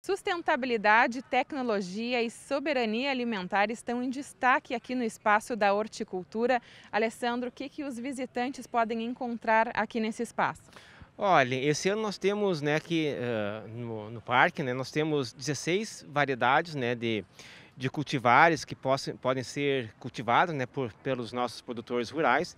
Sustentabilidade, tecnologia e soberania alimentar estão em destaque aqui no espaço da horticultura. Alessandro, o que, que os visitantes podem encontrar aqui nesse espaço? Olha, esse ano nós temos né, aqui uh, no, no, parque, né, nós temos 16 variedades né, de, de cultivares que possam, podem ser cultivados né, por, pelos nossos produtores rurais,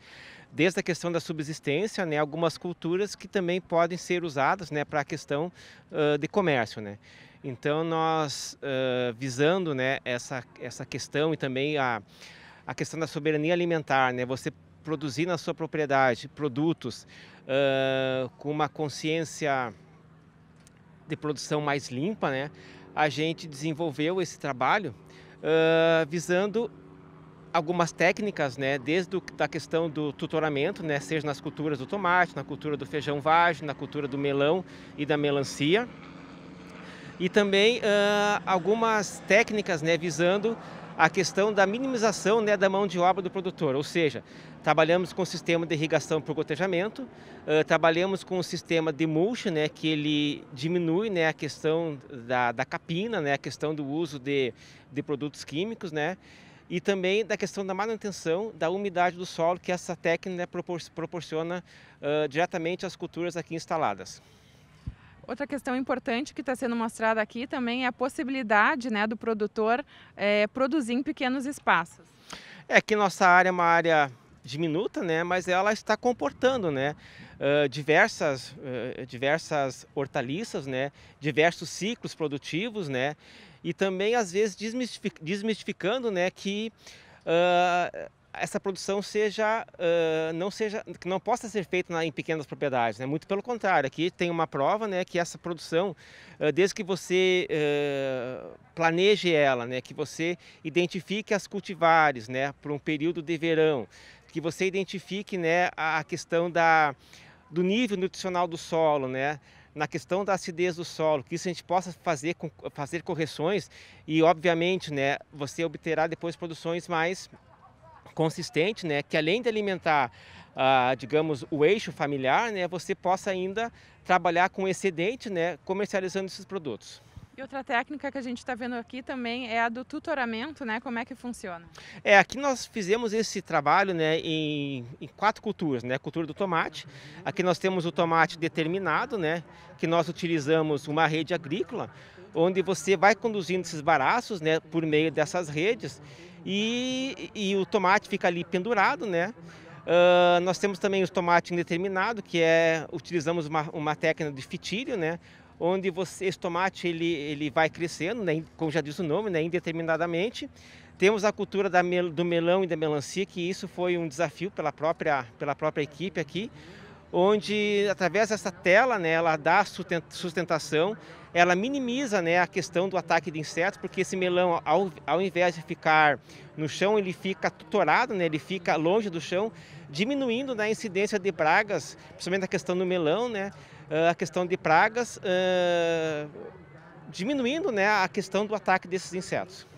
desde a questão da subsistência, né, algumas culturas que também podem ser usadas né, para a questão uh, de comércio. Né. Então, nós, uh, visando né, essa, essa questão e também a, a questão da soberania alimentar, né, você produzir na sua propriedade produtos uh, com uma consciência de produção mais limpa, né, a gente desenvolveu esse trabalho uh, visando algumas técnicas, né, desde a da questão do tutoramento, né, seja nas culturas do tomate, na cultura do feijão vagem, na cultura do melão e da melancia, e também uh, algumas técnicas né, visando a questão da minimização né, da mão de obra do produtor, ou seja, trabalhamos com o sistema de irrigação por gotejamento, uh, trabalhamos com o sistema de mulch, né, que ele diminui né, a questão da, da capina, né, a questão do uso de, de produtos químicos, né, e também da questão da manutenção da umidade do solo que essa técnica né, propor proporciona uh, diretamente às culturas aqui instaladas. Outra questão importante que está sendo mostrada aqui também é a possibilidade né, do produtor é, produzir em pequenos espaços. É que nossa área é uma área diminuta, né, mas ela está comportando né, uh, diversas, uh, diversas hortaliças, né, diversos ciclos produtivos, né, e também às vezes desmistificando né, que uh, essa produção seja uh, não seja que não possa ser feita em pequenas propriedades né muito pelo contrário aqui tem uma prova né que essa produção uh, desde que você uh, planeje ela né que você identifique as cultivares né para um período de verão que você identifique né a questão da do nível nutricional do solo né na questão da acidez do solo, que isso a gente possa fazer, fazer correções e, obviamente, né, você obterá depois produções mais consistente, né, que além de alimentar, ah, digamos, o eixo familiar, né, você possa ainda trabalhar com excedente, né, comercializando esses produtos. E outra técnica que a gente está vendo aqui também é a do tutoramento, né? Como é que funciona? É, aqui nós fizemos esse trabalho né, em, em quatro culturas, né? Cultura do tomate. Aqui nós temos o tomate determinado, né? Que nós utilizamos uma rede agrícola, onde você vai conduzindo esses baraços né, por meio dessas redes e, e o tomate fica ali pendurado, né? Uh, nós temos também os tomates indeterminados, que é utilizamos uma, uma técnica de fitilho, né? Onde você, esse tomate ele, ele vai crescendo, né? como já diz o nome, né? indeterminadamente. Temos a cultura da, do melão e da melancia, que isso foi um desafio pela própria, pela própria equipe aqui onde através dessa tela, né, ela dá sustentação, ela minimiza né, a questão do ataque de insetos, porque esse melão, ao, ao invés de ficar no chão, ele fica tutorado, né, ele fica longe do chão, diminuindo né, a incidência de pragas, principalmente a questão do melão, né, a questão de pragas, uh, diminuindo né, a questão do ataque desses insetos.